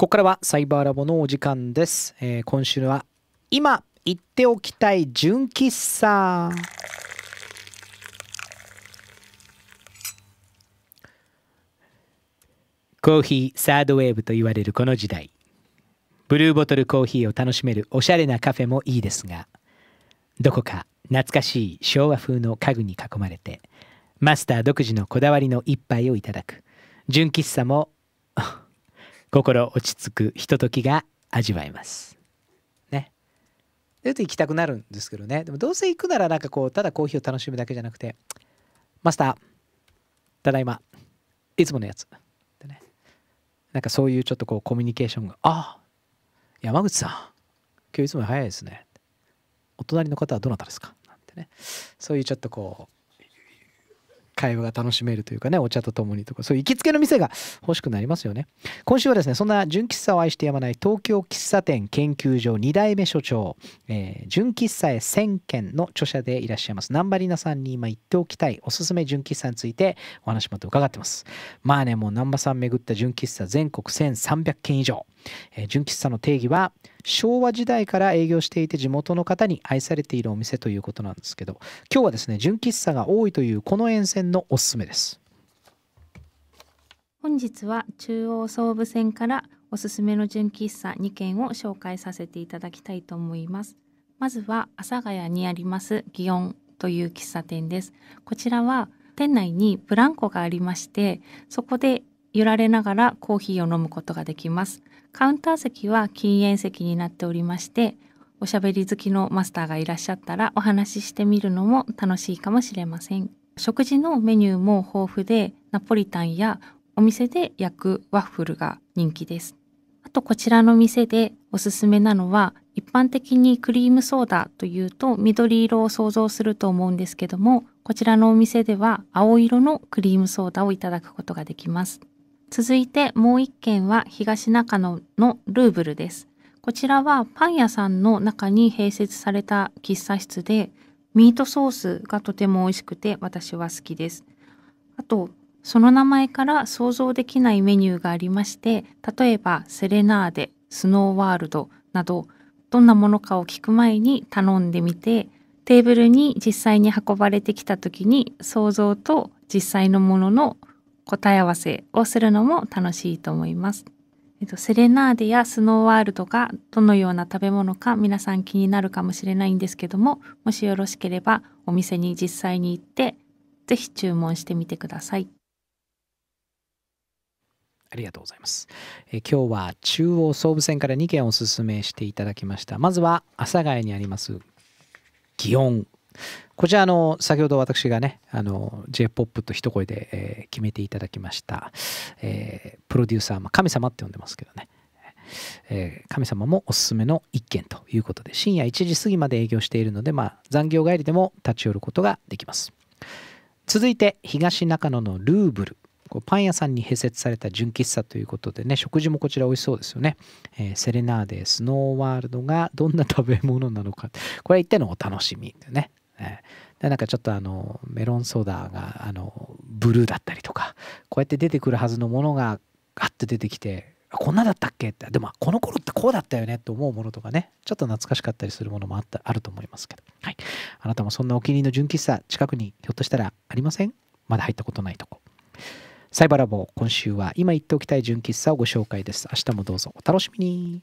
ここからはサイバーラボのお時間です、えー、今週は今言っておきたい純喫茶コーヒーサードウェーブと言われるこの時代ブルーボトルコーヒーを楽しめるおしゃれなカフェもいいですがどこか懐かしい昭和風の家具に囲まれてマスター独自のこだわりの一杯をいただく純喫茶も心落ち着くひとときが味わえます。ね。でと行きたくなるんですけどね。でもどうせ行くならなんかこうただコーヒーを楽しむだけじゃなくてマスターただいまいつものやつ。でね。なんかそういうちょっとこうコミュニケーションがあ山口さん今日いつも早いですね。お隣の方はどなたですかなんてね。そういうちょっとこう会話が楽しめるというかねお茶とともにとかそういう行きつけの店が欲しくなりますよね今週はですねそんな純喫茶を愛してやまない東京喫茶店研究所2代目所長、えー、純喫茶へ千件の著者でいらっしゃいます南波里奈さんに今言っておきたいおすすめ純喫茶についてお話もと伺ってますまあねもう南波さん巡った純喫茶全国1300件以上、えー、純喫茶の定義は「昭和時代から営業していて地元の方に愛されているお店ということなんですけど今日はですね純喫茶が多いというこの沿線のおすすめです本日は中央総武線からおすすめの純喫茶2軒を紹介させていただきたいと思いますまずは阿佐ヶ谷にあります祇園という喫茶店ですこちらは店内にブランコがありましてそこで揺られながらコーヒーを飲むことができます。カウンター席は禁煙席になっておりまして、おしゃべり好きのマスターがいらっしゃったらお話ししてみるのも楽しいかもしれません。食事のメニューも豊富で、ナポリタンやお店で焼くワッフルが人気です。あとこちらの店でおすすめなのは、一般的にクリームソーダというと緑色を想像すると思うんですけども、こちらのお店では青色のクリームソーダをいただくことができます。続いてもう1軒は東中野のルーブルです。こちらはパン屋さんの中に併設された喫茶室で、ミートソースがとても美味しくて私は好きです。あと、その名前から想像できないメニューがありまして、例えばセレナーデ、スノーワールドなど、どんなものかを聞く前に頼んでみて、テーブルに実際に運ばれてきた時に想像と実際のものの答え合わせをするのも楽しいと思います。えっと、セレナーデやスノーワールドがどのような食べ物か皆さん気になるかもしれないんですけどももしよろしければお店に実際に行ってぜひ注文してみてください。ありがとうございます。え今日は中央総武線から2軒おすすめしていただきました。まずは阿佐ヶ谷にあります祇園こちらあの先ほど私がねあの J−POP と一声で、えー、決めていただきました、えー、プロデューサー、まあ、神様って呼んでますけどね、えー、神様もおすすめの一軒ということで深夜1時過ぎまで営業しているので、まあ、残業帰りでも立ち寄ることができます続いて東中野のルーブルこうパン屋さんに併設された純喫茶ということでね食事もこちら美味しそうですよね、えー、セレナーデスノーワールドがどんな食べ物なのかこれ一定のお楽しみでねね。でなんかちょっとあのメロンソーダがあのブルーだったりとかこうやって出てくるはずのものがガッて出てきてこんなだったっけってでもこの頃ってこうだったよねと思うものとかねちょっと懐かしかったりするものもあったあると思いますけど、はい、あなたもそんなお気に入りの純喫茶近くにひょっとしたらありませんまだ入ったことないとこサイバーラボ今週は今言っておきたい純喫茶をご紹介です明日もどうぞお楽しみに